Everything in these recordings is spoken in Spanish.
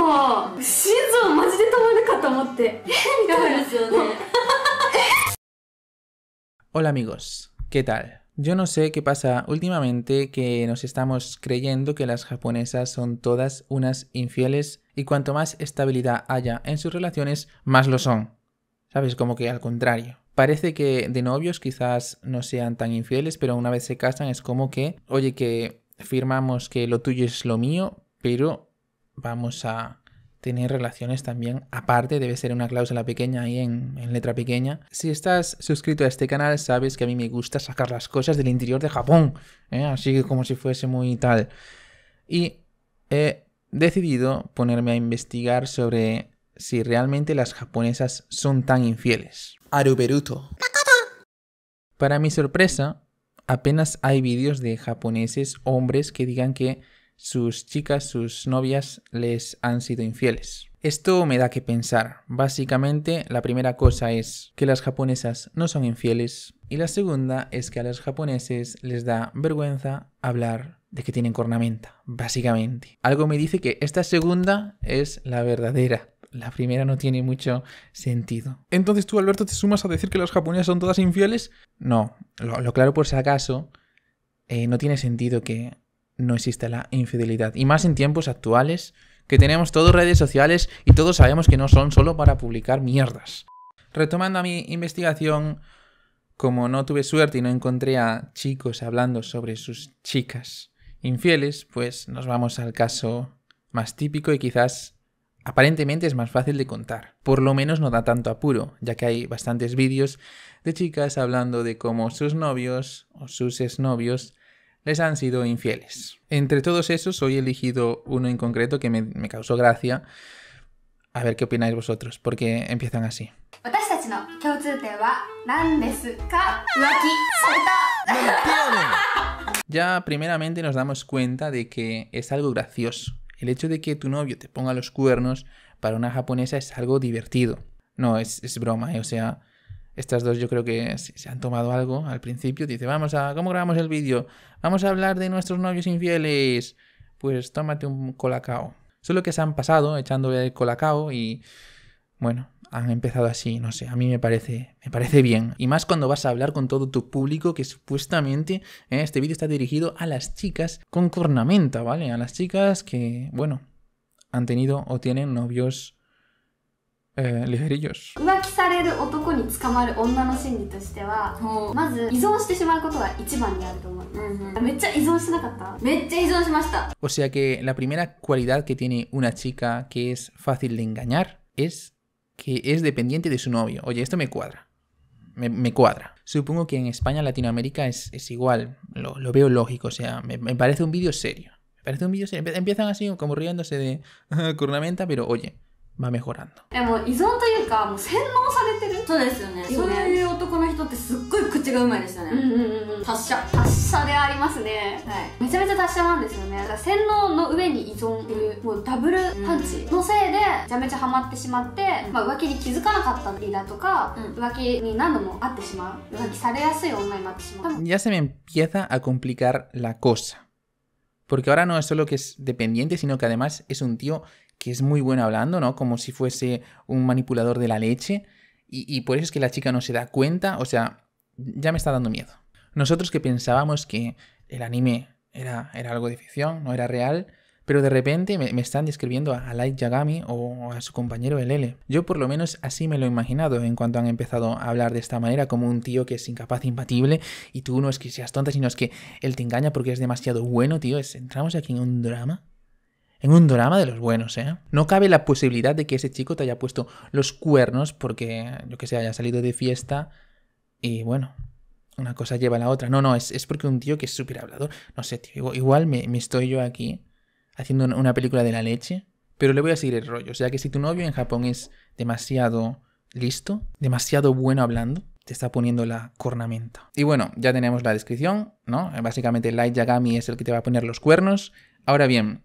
Hola amigos, ¿qué tal? Yo no sé qué pasa últimamente que nos estamos creyendo que las japonesas son todas unas infieles y cuanto más estabilidad haya en sus relaciones, más lo son. ¿Sabes? Como que al contrario. Parece que de novios quizás no sean tan infieles, pero una vez se casan es como que, oye, que firmamos que lo tuyo es lo mío, pero vamos a tener relaciones también aparte, debe ser una cláusula pequeña ahí en, letra pequeña. Si estás suscrito a este canal, sabes que a mí me gusta sacar las cosas del interior de Japón, ¿eh? así que como si fuese muy tal. Y he decidido ponerme a investigar sobre si realmente las japonesas son tan infieles. Aruberuto. Para mi sorpresa, apenas hay vídeos de japoneses hombres que digan que sus chicas, sus novias les han sido infieles. Esto me da que pensar. Básicamente, la primera cosa es que las japonesas no son infieles y la segunda es que a los japoneses les da vergüenza hablar de que tienen cornamenta, básicamente. Algo me dice que esta segunda es la verdadera. La primera no tiene mucho sentido. Entonces tú, Alberto, te sumas a decir que los japoneses son todas infieles. No, lo, claro por si acaso, eh, no tiene sentido que no existe la infidelidad. Y más en tiempos actuales, que tenemos todos redes sociales y todos sabemos que no son solo para publicar mierdas. Retomando a mi investigación, como no tuve suerte y no encontré a chicos hablando sobre sus chicas infieles, pues nos vamos al caso más típico y quizás aparentemente es más fácil de contar. Por lo menos no da tanto apuro, ya que hay bastantes vídeos de chicas hablando de cómo sus novios o sus exnovios les han sido infieles. Entre todos esos, hoy he elegido uno en concreto que me, causó gracia. A ver qué opináis vosotros, porque empiezan así. Ya primeramente nos damos cuenta de que es algo gracioso. El hecho de que tu novio te ponga los cuernos para una japonesa es algo divertido. No, es, broma, eh, o sea, estas dos yo creo que se han tomado algo al principio. Dice, vamos a, ¿cómo grabamos el vídeo? Vamos a hablar de nuestros novios infieles. Pues tómate un colacao. Solo que se han pasado echándole el colacao y, bueno, han empezado así, no sé, a mí me parece, me parece bien. Y más cuando vas a hablar con todo tu público, que supuestamente eh, este vídeo está dirigido a las chicas con cornamenta, ¿vale? A las chicas que, bueno, han tenido o tienen novios eh, ¿Ligerillos? O sea que la primera cualidad que tiene una chica que es fácil de engañar es que es dependiente de su novio. Oye, esto me cuadra. Me, cuadra. Supongo que en España, Latinoamérica es, igual, lo, veo lógico, o sea, me, me parece un vídeo serio. Me parece un vídeo serio. Empiezan así como riéndose de cornamenta, pero oye, まあ、メホランの。え、もう依存というか、もう洗脳されてるそうですよね。そういう男の人ってすっごい口がうまいでしたね。うんうんうん達者。達者でありますね。はい。めちゃめちゃ達者なんですよね。だから洗脳の上に依存っていう、もうダブルパンチのせいで、めちゃめちゃハマってしまって、うん、まあ浮気に気づかなかったりだとか、うん、浮気に何度も会ってしまう。浮気されやすい女になってしまう。Ya se me empieza a complicar la cosa. Porque ahora no es solo que es dependiente, sino que además es un tío que es muy bueno hablando, ¿no? Como si fuese un manipulador de la leche. Y, por eso es que la chica no se da cuenta, o sea, ya me está dando miedo. Nosotros que pensábamos que el anime era, era algo de ficción, no era real, pero de repente me, están describiendo a, Light Yagami o a su compañero el Yo por lo menos así me lo he imaginado en cuanto han empezado a hablar de esta manera, como un tío que es incapaz, impatible, y tú no es que seas tonta, sino es que él te engaña porque es demasiado bueno, tío. entramos aquí en un drama en un drama de los buenos, ¿eh? No cabe la posibilidad de que ese chico te haya puesto los cuernos porque, yo que sé, haya salido de fiesta y bueno, una cosa lleva a la otra. No, no, es, porque un tío que es súper hablador. No sé, tío, igual, me, me estoy yo aquí haciendo una película de la leche, pero le voy a seguir el rollo. O sea que si tu novio en Japón es demasiado listo, demasiado bueno hablando, te está poniendo la cornamenta. Y bueno, ya tenemos la descripción, ¿no? Básicamente Light Yagami es el que te va a poner los cuernos. Ahora bien,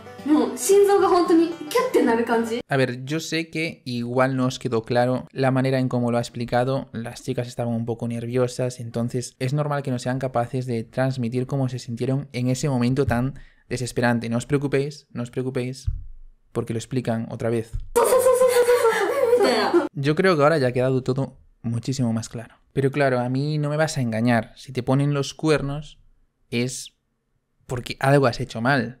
A ver, yo sé que igual no os quedó claro la manera en cómo lo ha explicado, las chicas estaban un poco nerviosas, entonces es normal que no sean capaces de transmitir cómo se sintieron en ese momento tan desesperante. No os preocupéis, no os preocupéis, porque lo explican otra vez. Yo creo que ahora ya ha quedado todo muchísimo más claro. Pero claro, a mí no me vas a engañar. Si te ponen los cuernos es porque algo has hecho mal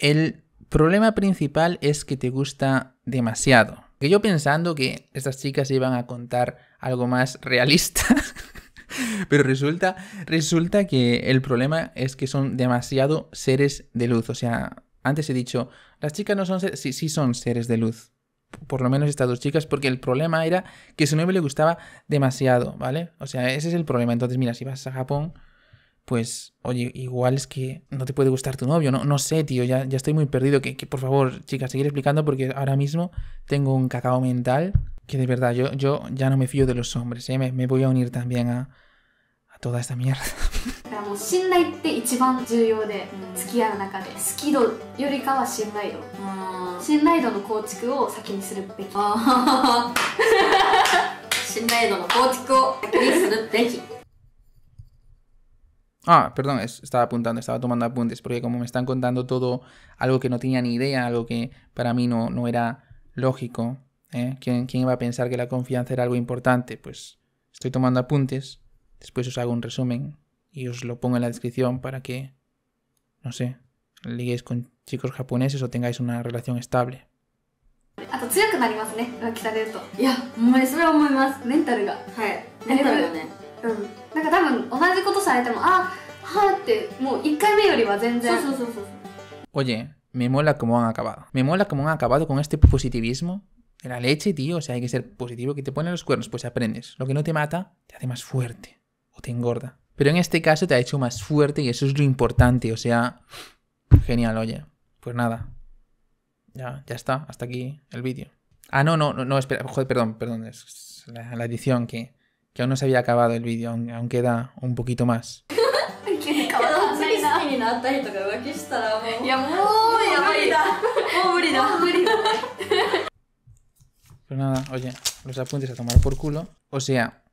El problema principal es que te gusta demasiado. Que yo pensando que estas chicas iban a contar algo más realista, pero resulta, resulta que el problema es que son demasiado seres de luz. O sea, antes he dicho, las chicas no son seres, sí, son seres de luz. Por lo menos estas dos chicas, porque el problema era que su novio le gustaba demasiado, ¿vale? O sea, ese es el problema. Entonces, mira, si vas a Japón, pues, oye, igual es que no te puede gustar tu novio, no, no sé, tío, ya, ya estoy muy perdido, que, que, por favor, chicas, seguir explicando porque ahora mismo tengo un cacao mental que de verdad yo, yo ya no me fío de los hombres, ¿eh? me, me voy a unir también a, a toda esta mierda. Ah, perdón, estaba apuntando, estaba tomando apuntes, porque como me están contando todo algo que no tenía ni idea, algo que para mí no, no era lógico, ¿eh? ¿Quién, iba a pensar que la confianza era algo importante? Pues estoy tomando apuntes, después os hago un resumen y os lo pongo en la descripción para que, no sé, liguéis con chicos japoneses o tengáis una relación estable. Oye, me mola cómo han acabado. Me mola cómo han acabado con este positivismo. La leche, tío. O sea, hay que ser positivo. Que te ponen los cuernos, pues aprendes. Lo que no te mata, te hace más fuerte. O te engorda. Pero en este caso te ha hecho más fuerte y eso es lo importante. O sea, genial, oye. Pues nada. Ya, ya está. Hasta aquí el vídeo. Ah, no, no, no, espera. Joder, perdón, perdón. Es la edición que que aún no se había acabado el vídeo, aún, queda un poquito más. Pues nada, oye, los apuntes a tomar por culo. O sea,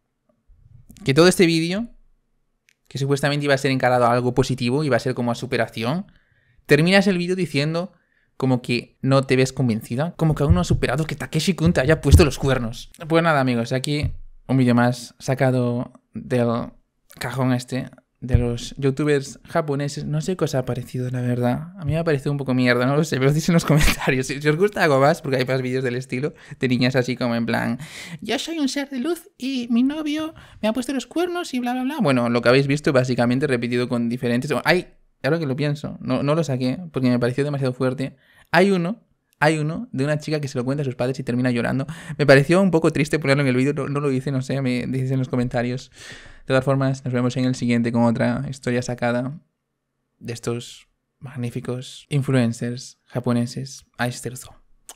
que todo este vídeo, que supuestamente iba a ser encarado a algo positivo, y va a ser como a superación, terminas el vídeo diciendo como que no te ves convencida, como que aún no has superado que Takeshi Kun te haya puesto los cuernos. Pues nada, amigos, aquí un vídeo más sacado del cajón este de los youtubers japoneses. No sé qué os ha parecido, la verdad. A mí me ha parecido un poco mierda, no lo sé, pero dice en los comentarios. Si, os gusta algo más, porque hay más vídeos del estilo de niñas así como en plan, yo soy un ser de luz y mi novio me ha puesto los cuernos y bla, bla, bla. Bueno, lo que habéis visto básicamente repetido con diferentes... Hay, ahora que lo pienso, no, no lo saqué porque me pareció demasiado fuerte. Hay uno hay uno de una chica que se lo cuenta a sus padres y termina llorando. Me pareció un poco triste ponerlo en el vídeo, no, lo hice, no sé, me dices en los comentarios. De todas formas, nos vemos en el siguiente con otra historia sacada de estos magníficos influencers japoneses. Aisterzo.